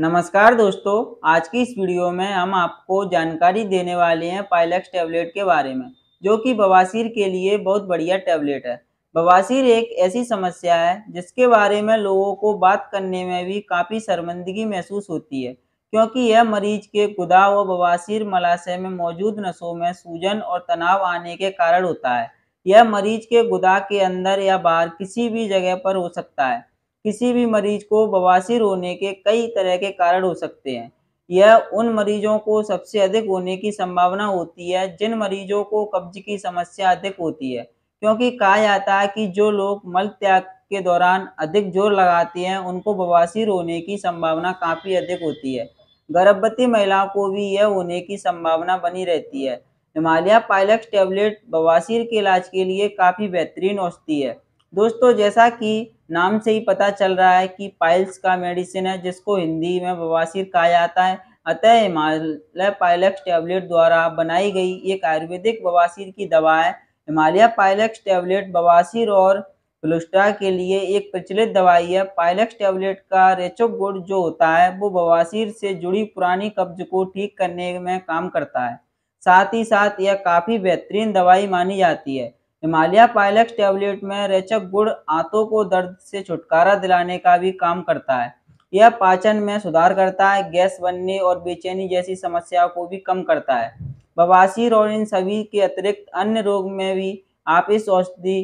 नमस्कार दोस्तों आज की इस वीडियो में हम आपको जानकारी देने वाले हैं पाइलक्स टैबलेट के बारे में जो कि बवासीर के लिए बहुत बढ़िया टैबलेट है बवासीर एक ऐसी समस्या है जिसके बारे में लोगों को बात करने में भी काफ़ी शर्मंदगी महसूस होती है क्योंकि यह मरीज के गुदा व बवासीर मलाशय में मौजूद नसों में सूजन और तनाव आने के कारण होता है यह मरीज के गुदा के अंदर या बाहर किसी भी जगह पर हो सकता है किसी भी मरीज को बवासीर होने के कई तरह के कारण हो सकते हैं यह उन मरीजों को सबसे अधिक होने की संभावना होती है जिन मरीजों को कब्ज की समस्या अधिक होती है क्योंकि कहा जाता है कि जो लोग मल त्याग के दौरान अधिक जोर लगाते हैं उनको बवासीर होने की संभावना काफ़ी अधिक होती है गर्भवती महिलाओं को भी यह होने की संभावना बनी रहती है हिमालय पायलक्स टैबलेट बवासीर के इलाज के लिए काफ़ी बेहतरीन औषधि है दोस्तों जैसा कि नाम से ही पता चल रहा है कि पाइल्स का मेडिसिन है जिसको हिंदी में बवासीर कहा जाता है अतः हिमालय पाइलेक्स टैबलेट द्वारा बनाई गई एक आयुर्वेदिक बवासीर की दवा है हिमालय पाइलेक्स टैबलेट बवासीर और फ्लुस्ट्रा के लिए एक प्रचलित दवाई है पाइलेक्स टैबलेट का रेचो गुड़ जो होता है वो बवासीर से जुड़ी पुरानी कब्ज को ठीक करने में काम करता है साथ ही साथ यह काफ़ी बेहतरीन दवाई मानी जाती है हिमालय पायलक्स टेबलेट में रेचक गुड़ आंतों को दर्द से छुटकारा दिलाने का भी काम करता है यह पाचन में सुधार करता है गैस बनने और बेचैनी जैसी समस्याओं को भी कम करता है बवासीर और इन सभी के अतिरिक्त अन्य रोग में भी आप इस औषधि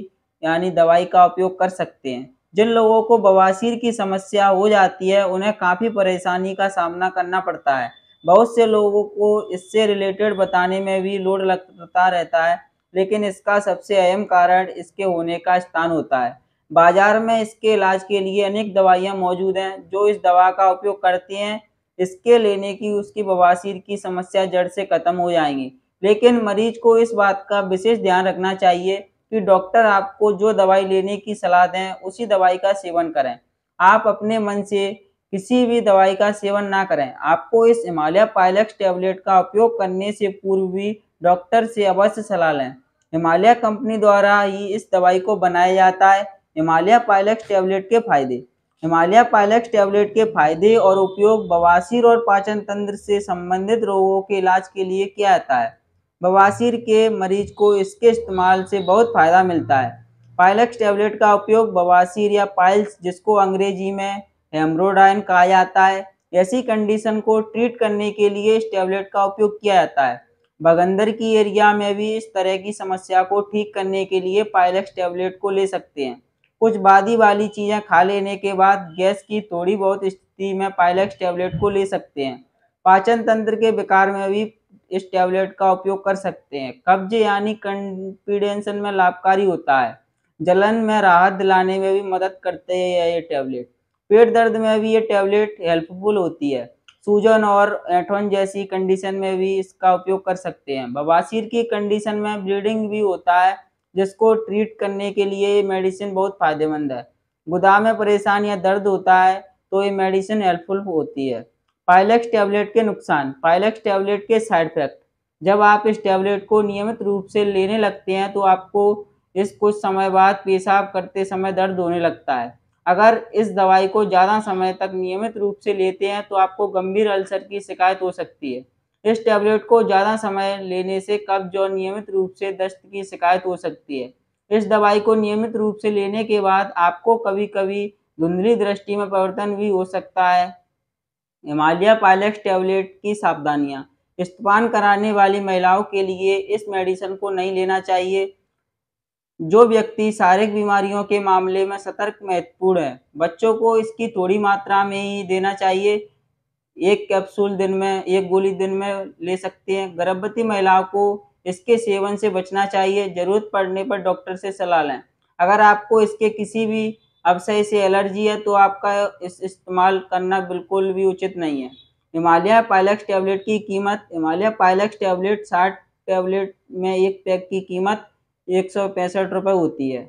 यानी दवाई का उपयोग कर सकते हैं जिन लोगों को बवासीर की समस्या हो जाती है उन्हें काफ़ी परेशानी का सामना करना पड़ता है बहुत से लोगों को इससे रिलेटेड बताने में भी लोड लगता रहता है लेकिन इसका सबसे अहम कारण इसके होने का स्थान होता है बाजार में इसके इलाज के लिए अनेक दवाइयाँ मौजूद हैं जो इस दवा का उपयोग करती हैं इसके लेने की उसकी बवासीर की समस्या जड़ से खत्म हो जाएंगी लेकिन मरीज को इस बात का विशेष ध्यान रखना चाहिए कि डॉक्टर आपको जो दवाई लेने की सलाह दें उसी दवाई का सेवन करें आप अपने मन से किसी भी दवाई का सेवन ना करें आपको इस हिमालय पायलक्स टैबलेट का उपयोग करने से पूर्व भी डॉक्टर से अवश्य सलाह लें हिमालय कंपनी द्वारा ही इस दवाई को बनाया जाता है हिमालय पायलक्स टैबलेट के फायदे हिमालय पायलक्स टैबलेट के फायदे और उपयोग बवासीर और पाचन तंत्र से संबंधित रोगों के इलाज के लिए किया जाता है बवासीर के मरीज को इसके इस्तेमाल से बहुत फ़ायदा मिलता है पायलक्स टैबलेट का उपयोग बवासीर या पाइल्स जिसको अंग्रेजी में हेमरोडाइन कहा जाता है ऐसी कंडीशन को ट्रीट करने के लिए इस टेबलेट का उपयोग किया जाता है बगंदर की एरिया में भी इस तरह की समस्या को ठीक करने के लिए पायलक्स टेबलेट को ले सकते हैं कुछ बादी वाली चीज़ें खा लेने के बाद गैस की थोड़ी बहुत स्थिति में पायलक्स टेबलेट को ले सकते हैं पाचन तंत्र के विकार में भी इस टेबलेट का उपयोग कर सकते हैं कब्ज यानी कंपीडेंशन में लाभकारी होता है जलन में राहत दिलाने में भी मदद करते हैं ये टेबलेट पेट दर्द में भी ये टैबलेट हेल्पफुल होती है सूजन और ऐठन जैसी कंडीशन में भी इसका उपयोग कर सकते हैं बवासीर की कंडीशन में ब्लीडिंग भी होता है जिसको ट्रीट करने के लिए ये मेडिसिन बहुत फायदेमंद है गुदा में परेशान या दर्द होता है तो ये मेडिसिन हेल्पफुल होती है पाइलेक्स टैबलेट के नुकसान पाइलेक्स टैबलेट के साइड इफेक्ट जब आप इस टैबलेट को नियमित रूप से लेने लगते हैं तो आपको इस कुछ समय बाद पेशाब करते समय दर्द होने लगता है अगर इस दवाई को ज़्यादा समय तक नियमित रूप से लेते हैं तो आपको गंभीर अल्सर की शिकायत हो सकती है इस टैबलेट को ज़्यादा समय लेने से कब्ज और नियमित रूप से दस्त की शिकायत हो सकती है इस दवाई को नियमित रूप से लेने के बाद आपको कभी कभी धुंधली दृष्टि में परिवर्तन भी हो सकता है हिमालय पाइलेक्स टैबलेट की सावधानियाँ इस्तेमाल कराने वाली महिलाओं के लिए इस मेडिसिन को नहीं लेना चाहिए जो व्यक्ति शारीरिक बीमारियों के मामले में सतर्क महत्वपूर्ण है बच्चों को इसकी थोड़ी मात्रा में ही देना चाहिए एक कैप्सूल दिन में एक गोली दिन में ले सकते हैं गर्भवती महिलाओं को इसके सेवन से बचना चाहिए जरूरत पड़ने पर डॉक्टर से सलाह लें अगर आपको इसके किसी भी अवसर से एलर्जी है तो आपका इस इस्तेमाल करना बिल्कुल भी उचित नहीं है हिमालय पायलक्स टैबलेट की कीमत हिमालय पायलक्स टैबलेट साठ टैबलेट में एक पैक की कीमत एक सौ पैंसठ रुपये होती है